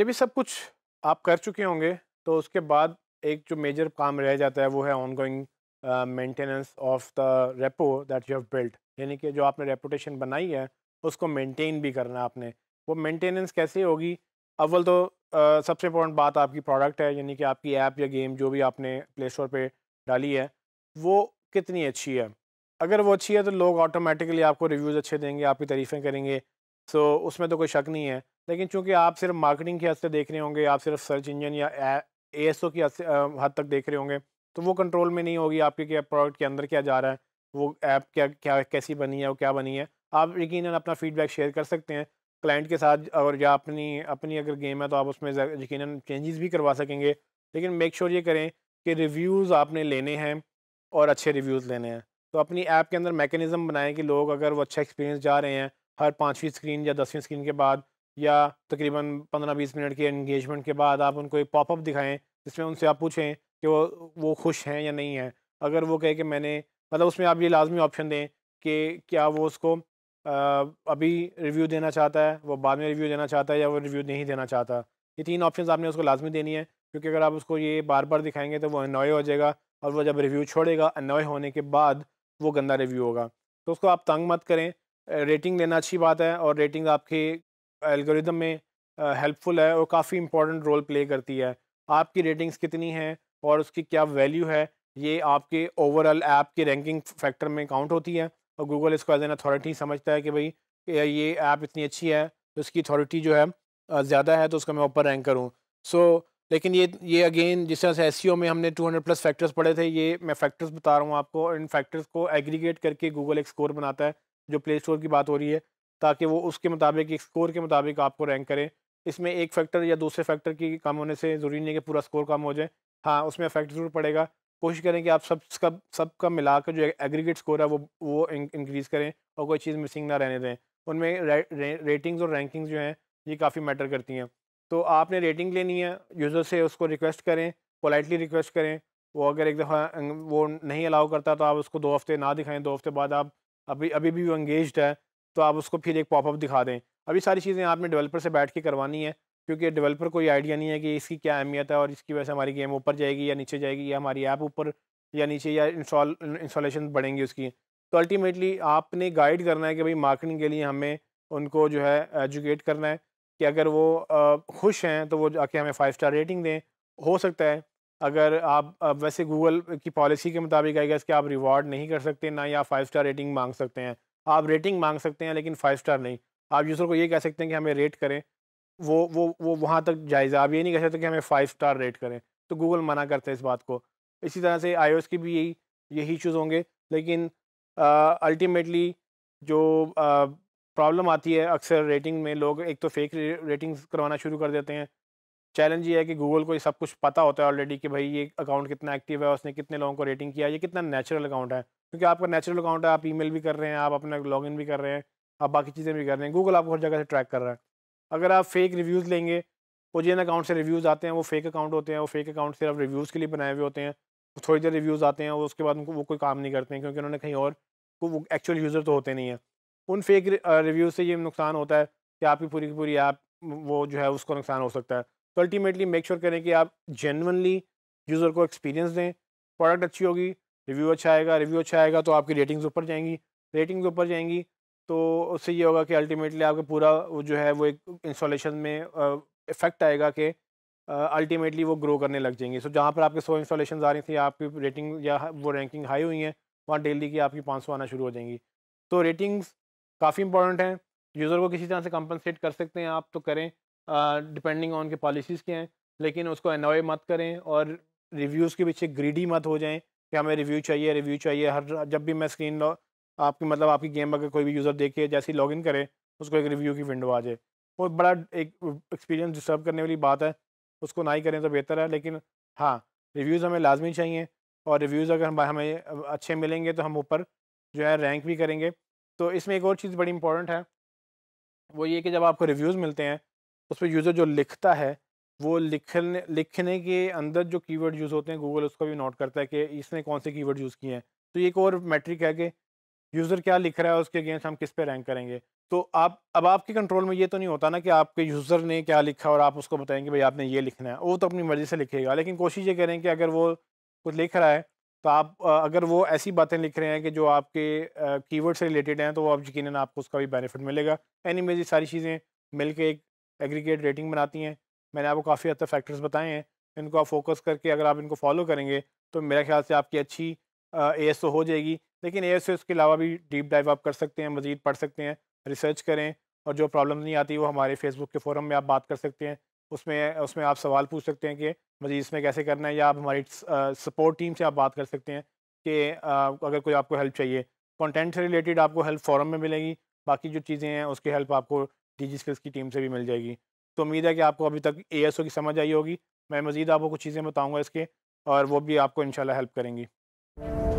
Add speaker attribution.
Speaker 1: जब ये सब कुछ आप कर चुके होंगे तो उसके बाद एक जो मेजर काम रह जाता है वो है ongoing maintenance of the repo that you have built यानी कि जो आपने रेपोटेशन बनाई है उसको मेंटेन भी करना है आपने वो मेंटेनेंस कैसे होगी अव्वल तो uh, सबसे इम्पोर्टेंट बात आपकी प्रोडक्ट है यानी कि आपकी ऐप या गेम जो भी आपने प्ले स्टोर पर डाली है वो कितनी अच्छी है अगर वो अच्छी है तो लोग ऑटोमेटिकली आपको रिव्यूज़ अच्छे देंगे आपकी तारीफ़ें करेंगे सो so, उसमें तो कोई शक नहीं है लेकिन चूंकि आप सिर्फ मार्केटिंग के हद से देख रहे होंगे आप सिर्फ सर्च इंजन या ए एस ओ की हद तक देख रहे होंगे तो वो कंट्रोल में नहीं होगी आपके क्या प्रोडक्ट के अंदर क्या जा रहा है वो ऐप क्या क्या कैसी बनी है वो क्या बनी है आप यकीन अपना फीडबैक शेयर कर सकते हैं क्लाइंट के साथ और या अपनी अपनी अगर गेम है तो आप उसमें यकीन चेंजेस भी करवा सकेंगे लेकिन मेक श्योर ये करें कि रिव्यूज़ आपने लेने हैं और अच्छे रिव्यूज़ लेने हैं तो अपनी ऐप के अंदर मैकेनिज़म बनाएं कि लोग अगर वो अच्छा एक्सपीरियंस जा रहे हैं हर पाँचवीं स्क्रीन या दसवीं स्क्रीन के बाद या तकरीबन 15-20 मिनट के इंगेजमेंट के बाद आप उनको एक पॉपअप दिखाएं जिसमें उनसे आप पूछें कि वो वो खुश हैं या नहीं हैं अगर वो कहे कि मैंने मतलब उसमें आप ये लाजमी ऑप्शन दें कि क्या वो उसको आ, अभी रिव्यू देना चाहता है वो बाद में रिव्यू देना चाहता है या वो रिव्यू नहीं देना चाहता ये तीन ऑप्शन आपने उसको लाजमी देनी है क्योंकि अगर आप उसको ये बार बार दिखाएंगे तो वो अनॉय हो जाएगा और वो जब रिव्यू छोड़ेगा अनॉय होने के बाद वो गंदा रिव्यू होगा तो उसको आप तंग मत करें रेटिंग लेना अच्छी बात है और रेटिंग आपके एल्गोरिदम में हेल्पफुल है और काफ़ी इंपॉर्टेंट रोल प्ले करती है आपकी रेटिंग्स कितनी हैं और उसकी क्या वैल्यू है ये आपके ओवरऑल ऐप के रैंकिंग फैक्टर में काउंट होती है और गूगल इसको एज एन अथॉरिटी समझता है कि भाई ये ऐप इतनी अच्छी है तो इसकी अथॉरिटी जो है ज़्यादा है तो उसका मैं ऊपर रैंक करूँ सो so, लेकिन ये ये अगेन जिस तरह से एस e में हमने 200 प्लस फैक्टर्स पढ़े थे ये मैं फैक्टर्स बता रहा हूँ आपको इन फैक्टर्स को एग्रीगेट करके गूगल एक स्कोर बनाता है जो प्ले स्टोर की बात हो रही है ताकि वो उसके मुताबिक एक स्कोर के मुताबिक आपको रैंक करें इसमें एक फैक्टर या दूसरे फैक्टर की कम होने से ज़रूरी नहीं है कि पूरा स्कोर कम हो जाए हाँ उसमें अफेक्ट ज़रूर पड़ेगा कोशिश करें कि आप सब का सब का मिला कर जो एग्रीगेट स्कोर है वो वो इंक्रीज़ करें और कोई चीज़ मिसिंग ना रहने दें उनमें रे, रे, रेटिंग्स और रैंकिंग्स जो हैं ये काफ़ी मैटर करती हैं तो आपने रेटिंग लेनी है यूज़र से उसको रिक्वेस्ट करें पोलाइटली रिक्वेस्ट करें वो अगर एक दफ़ा अं, वो नहीं अलाउ करता तो आप उसको दो हफ्ते ना दिखाएं दो हफ्ते बाद आप अभी अभी भी वो इंगेज है तो आप उसको फिर एक पॉपअप दिखा दें अभी सारी चीज़ें आपने डेवलपर से बैठ के करवानी है क्योंकि डेवलपर को ये आइडिया नहीं है कि इसकी क्या अहमियत है और इसकी वजह से हमारी गेम ऊपर जाएगी या नीचे जाएगी या हमारी ऐप ऊपर या नीचे या इंस्टॉल इंस्टॉलेशन बढ़ेंगी उसकी तो अल्टीमेटली आपने गाइड करना है कि भाई मार्केटिंग के लिए हमें उनको जो है एजुकेट करना है कि अगर वो खुश हैं तो वो जाके हमें फाइव स्टार रेटिंग दें हो सकता है अगर आप वैसे गूगल की पॉलिसी के मुताबिक आएगा इसके आप रिवॉर्ड नहीं कर सकते ना या फाइव स्टार रेटिंग मांग सकते हैं आप रेटिंग मांग सकते हैं लेकिन फाइव स्टार नहीं आप यूज़र को ये कह सकते हैं कि हमें रेट करें वो वो वो वहाँ तक जायज़ा आप ये नहीं कह सकते कि हमें फाइव स्टार रेट करें तो गूगल मना करते हैं इस बात को इसी तरह से आई की भी यही यही इशूज़ होंगे लेकिन अल्टीमेटली जो प्रॉब्लम आती है अक्सर रेटिंग में लोग एक तो फेक रेटिंग्स करवाना शुरू कर देते हैं चैलेंज ये है कि गूगल को ये सब कुछ पता होता है ऑलरेडी कि भाई ये अकाउंट कितना एक्टिव है उसने कितने लोगों को रेटिंग किया ये कितना नेचुरल अकाउंट है क्योंकि आपका नेचुरल अकाउंट है आप ई भी कर रहे हैं आप अपना लॉग भी कर रहे हैं आप बाकी चीज़ें भी कर रहे हैं गूगल आपको हर जगह से ट्रैक कर रहा है अगर आप फेक रिव्यूज़ लेंगे वो जिन अकाउंट से रिव्यूज़ आते हैं वो फेक अकाउंट होते हैं वो फेक अकाउंट सिर्फ रिव्यूज़ के लिए बनाए हुए होते हैं थोड़ी देर रिव्यूज़ आते हैं और उसके बाद उनको वो कोई काम नहीं करते हैं क्योंकि उन्होंने कहीं और वो एक्चुअल यूज़र तो होते नहीं हैं उन फेक रिव्यूज़ से ये नुकसान होता है कि आपकी पूरी की पूरी ऐप वो जो है उसको नुकसान हो सकता है तो अल्टीमेटली मेक श्योर करें कि आप जेनवनली यूज़र को एक्सपीरियंस दें प्रोडक्ट अच्छी होगी रिव्यू अच्छा आएगा रिव्यू अच्छा आएगा तो आपकी रेटिंग्स ऊपर जाएंगी रेटिंग्स ऊपर जाएंगी तो उससे ये होगा कि अल्टीमेटली आपका पूरा वो जो है वो एक इंस्टॉलेशन में इफेक्ट आएगा कि अल्टीमेटली वो ग्रो करने लग जाएंगे सो so, जहाँ पर आपके सौ इंस्टॉलेशन आ रही थी आपकी रेटिंग या वो रैंकिंग हाई हुई हैं वहाँ डेली की आपकी पाँच सौ आना शुरू हो जाएंगी तो रेटिंग्स काफ़ी इंपॉर्टेंट हैं यूज़र को किसी तरह से कंपनसेट कर सकते हैं आप तो करें डिपेंडिंग ऑन के पॉलिसीज़ के हैं लेकिन उसको एनॉय मत करें और रिव्यूज़ के पीछे ग्रीडी मत हो जाएं कि हमें रिव्यू चाहिए रिव्यू चाहिए हर जब भी मैं स्क्रीन आपकी मतलब आपकी गेम अगर कोई भी यूज़र देखे जैसे ही इन करे उसको एक रिव्यू की विंडो आ जाए वो बड़ा एक एक्सपीरियंस डिस्टर्ब करने वाली बात है उसको ना ही करें तो बेहतर है लेकिन हाँ रिव्यूज़ हमें लाजमी चाहिए और रिव्यूज़ अगर हमें अच्छे मिलेंगे तो हम ऊपर जो है रैंक भी करेंगे तो इसमें एक और चीज़ बड़ी इंपॉर्टेंट है वो ये कि जब आपको रिव्यूज़ मिलते हैं उस पर यूज़र जो लिखता है वो लिखने लिखने के अंदर जो कीवर्ड यूज़ होते हैं गूगल उसको भी नोट करता है कि इसने कौन से कीवर्ड यूज़ किए हैं तो ये एक और मैट्रिक है कि यूज़र क्या लिख रहा है उसके अगेंस्ट हम किस पे रैंक करेंगे तो आप अब आपके कंट्रोल में ये तो नहीं होता ना कि आपके यूज़र ने क्या लिखा और आप उसको बताएंगे भाई आपने ये लिखना है वो तो अपनी मर्ज़ी से लिखेगा लेकिन कोशिश ये करें कि अगर वो कुछ लिख रहा है तो आप अगर वो ऐसी बातें लिख रहे हैं कि जो आपके कीवर्ड से रिलेटेड हैं तो वो आप यकीन आपको उसका भी बेनिफिट मिलेगा एनी मेरी सारी चीज़ें मिल के एक एग्रीगेट रेटिंग बनाती हैं मैंने आपको काफ़ी हद तक फैक्टर्स बताए हैं इनको आप फोकस करके अगर आप इनको फॉलो करेंगे तो मेरे ख्याल से आपकी अच्छी ए एस ओ हो जाएगी लेकिन ए एस ओ इसके अलावा भी डीप डाइव आप कर सकते हैं मज़ीद पढ़ सकते हैं रिसर्च करें और जो प्रॉब्लम नहीं आती वो हमारे फेसबुक के फोरम में आप बात कर सकते हैं उसमें उसमें आप सवाल पूछ सकते हैं कि मज़ीद इसमें कैसे करना है या आप हमारी सपोर्ट टीम से आप बात कर सकते हैं कि अगर कोई आपको हेल्प चाहिए कंटेंट से रिलेटेड आपको हेल्प फॉरम में मिलेगी बाकी जो चीज़ें हैं उसकी हेल्प आपको डी स्किल्स की टीम से भी मिल जाएगी तो उम्मीद है कि आपको अभी तक ए एस ओ की समझ आई होगी मैं मज़ीद आपको कुछ चीज़ें बताऊँगा इसके और वो भी आपको इन हेल्प करेंगी